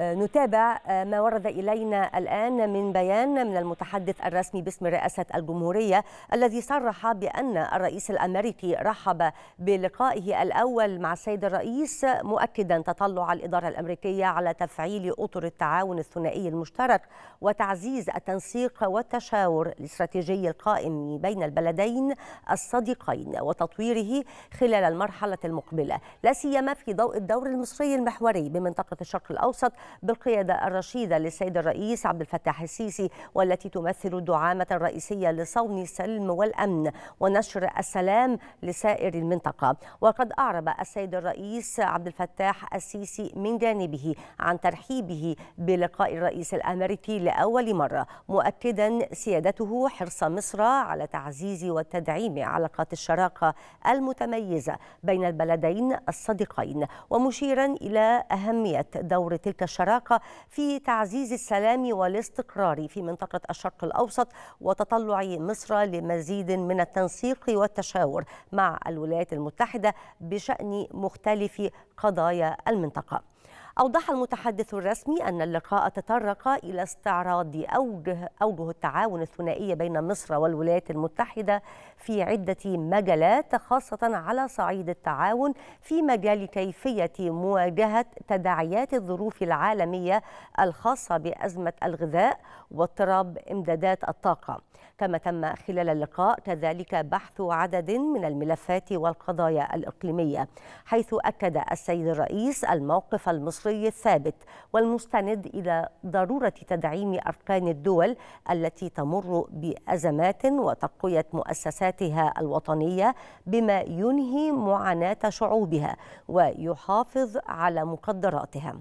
نتابع ما ورد إلينا الآن من بيان من المتحدث الرسمي باسم رئاسة الجمهورية الذي صرح بأن الرئيس الأمريكي رحب بلقائه الأول مع السيد الرئيس مؤكدا تطلع الإدارة الأمريكية على تفعيل أطر التعاون الثنائي المشترك وتعزيز التنسيق والتشاور الاستراتيجي القائم بين البلدين الصديقين وتطويره خلال المرحلة المقبلة لا سيما في ضوء الدور المصري المحوري بمنطقة الشرق الأوسط بالقيادة الرشيدة للسيد الرئيس عبد الفتاح السيسي والتي تمثل الدعامة الرئيسية لصون السلم والأمن ونشر السلام لسائر المنطقة وقد أعرب السيد الرئيس عبد الفتاح السيسي من جانبه عن ترحيبه بلقاء الرئيس الأمريكي لأول مرة مؤكدا سيادته حرص مصر على تعزيز وتدعيم علاقات الشراكة المتميزة بين البلدين الصديقين ومشيرا إلى أهمية دور تلك الشراكة الشراكة في تعزيز السلام والاستقرار في منطقة الشرق الأوسط وتطلع مصر لمزيد من التنسيق والتشاور مع الولايات المتحدة بشأن مختلف قضايا المنطقة أوضح المتحدث الرسمي أن اللقاء تطرق إلى استعراض أوجه, أوجه التعاون الثنائي بين مصر والولايات المتحدة في عدة مجالات خاصة على صعيد التعاون في مجال كيفية مواجهة تداعيات الظروف العالمية الخاصة بأزمة الغذاء واضطراب إمدادات الطاقة كما تم خلال اللقاء كذلك بحث عدد من الملفات والقضايا الإقليمية حيث أكد السيد الرئيس الموقف المصري المصري الثابت والمستند إلى ضرورة تدعيم أركان الدول التي تمر بأزمات وتقوية مؤسساتها الوطنية بما ينهي معاناة شعوبها ويحافظ على مقدراتها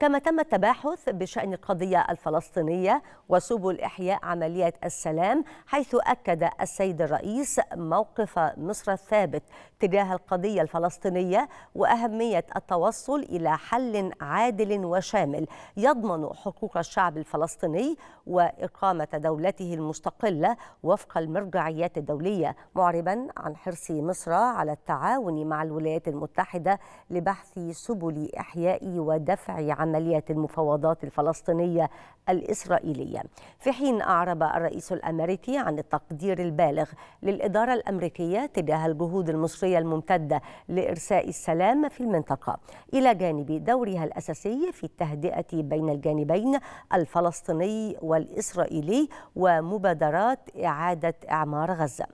كما تم التباحث بشأن القضية الفلسطينية وسبل إحياء عملية السلام حيث أكد السيد الرئيس موقف مصر الثابت تجاه القضية الفلسطينية وأهمية التوصل إلى حل عادل وشامل يضمن حقوق الشعب الفلسطيني وإقامة دولته المستقلة وفق المرجعيات الدولية معربا عن حرص مصر على التعاون مع الولايات المتحدة لبحث سبل إحياء ودفع عملية عملية المفاوضات الفلسطينية الإسرائيلية في حين أعرب الرئيس الأمريكي عن التقدير البالغ للإدارة الأمريكية تجاه الجهود المصرية الممتدة لإرساء السلام في المنطقة إلى جانب دورها الأساسي في التهدئة بين الجانبين الفلسطيني والإسرائيلي ومبادرات إعادة إعمار غزة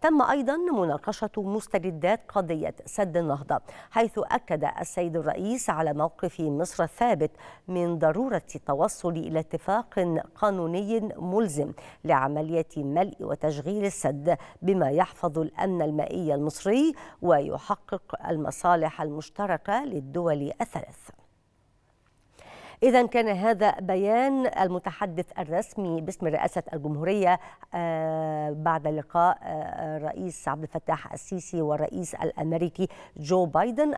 تم أيضا مناقشة مستجدات قضية سد النهضة حيث أكد السيد الرئيس على موقف مصر الثابت من ضرورة التوصل إلى اتفاق قانوني ملزم لعملية ملء وتشغيل السد بما يحفظ الأمن المائي المصري ويحقق المصالح المشتركة للدول الثلاث إذا كان هذا بيان المتحدث الرسمي باسم رئاسة الجمهورية آه، بعد لقاء آه، رئيس عبد الفتاح السيسي والرئيس الأمريكي جو بايدن